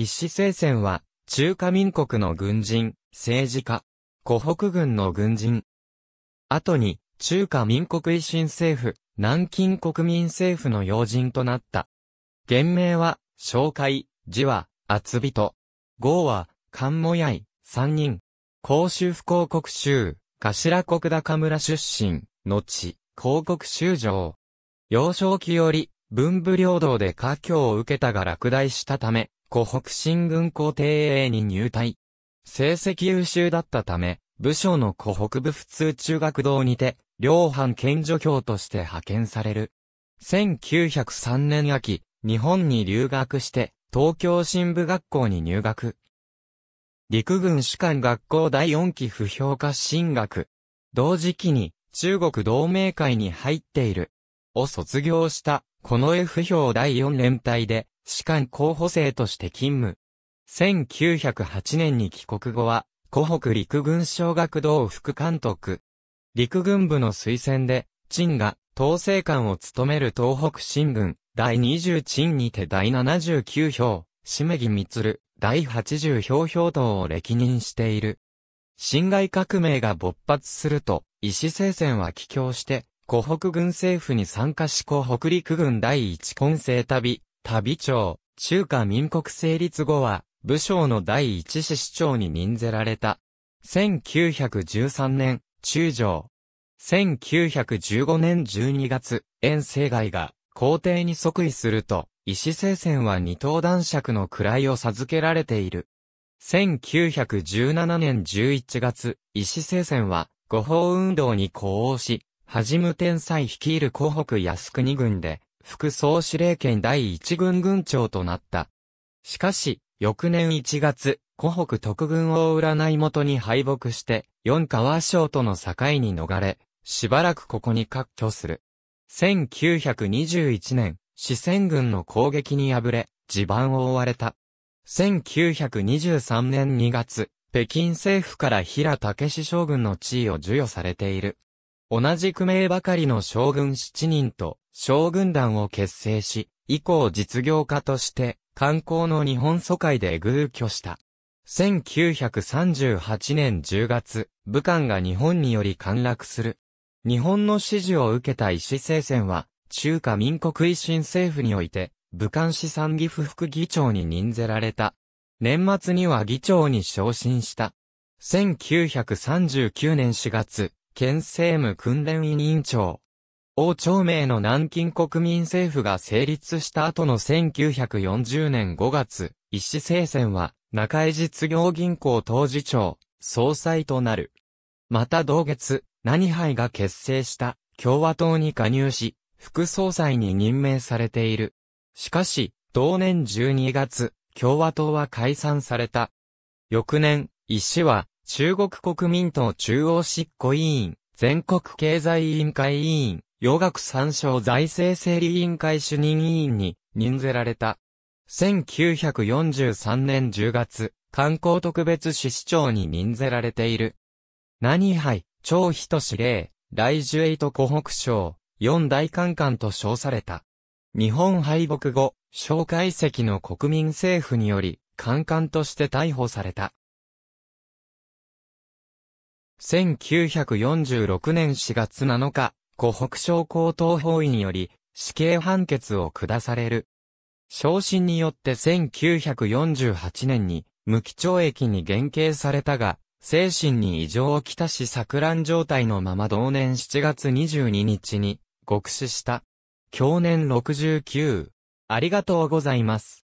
一子聖戦は、中華民国の軍人、政治家、湖北軍の軍人。後に、中華民国維新政府、南京国民政府の要人となった。原名は、紹介、字は、厚人。号は、関もやい、三人。甲州不広国州、頭国高村出身、後、広国州城。幼少期より、文武両道で家境を受けたが落第したため、湖北新軍校庭営に入隊。成績優秀だったため、部署の湖北部普通中学堂にて、両班県助教として派遣される。1903年秋、日本に留学して、東京新部学校に入学。陸軍士官学校第4期不評化進学。同時期に中国同盟会に入っている。を卒業した、この F 評第4連隊で、士官候補生として勤務。1908年に帰国後は、湖北陸軍小学堂副監督。陸軍部の推薦で、陳が、統制官を務める東北新軍、第20陳にて第79票、しめぎみつる、第80票票等を歴任している。侵害革命が勃発すると、石聖戦は帰郷して、湖北軍政府に参加し湖北陸軍第一混成旅、旅長、中華民国成立後は、武将の第一子市長に任ぜられた。1913年、中将。1915年12月、遠征外が皇帝に即位すると、石聖戦は二等男爵の位を授けられている。1917年11月、石聖戦は、五法運動に呼応し、はじむ天才率いる湖北靖国軍で、副総司令権第一軍軍長となった。しかし、翌年1月、湖北特軍を占い元に敗北して、四川省との境に逃れ、しばらくここに割拠する。1921年、四川軍の攻撃に敗れ、地盤を追われた。1923年2月、北京政府から平武将軍の地位を授与されている。同じ区名ばかりの将軍7人と将軍団を結成し、以降実業家として観光の日本疎開で偶居した。1938年10月、武漢が日本により陥落する。日本の支持を受けた石政戦は、中華民国維新政府において、武漢市産議府副議長に任ぜられた。年末には議長に昇進した。1939年4月、県政務訓練委員長。王朝明の南京国民政府が成立した後の1940年5月、一市聖戦は、中江実業銀行当事長、総裁となる。また同月、何杯が結成した共和党に加入し、副総裁に任命されている。しかし、同年12月、共和党は解散された。翌年、石は、中国国民党中央執行委員、全国経済委員会委員、洋学参照財政整理委員会主任委員に任ぜられた。1943年10月、観光特別市市長に任ぜられている。何杯、張人司令、来樹エイト湖北省、四大官官と称された。日本敗北後、蒋介石の国民政府により、官官として逮捕された。1946年4月7日、湖北省高等法院より死刑判決を下される。昇進によって1948年に無期懲役に減刑されたが、精神に異常をきたし錯乱状態のまま同年7月22日に、獄死した。去年69。ありがとうございます。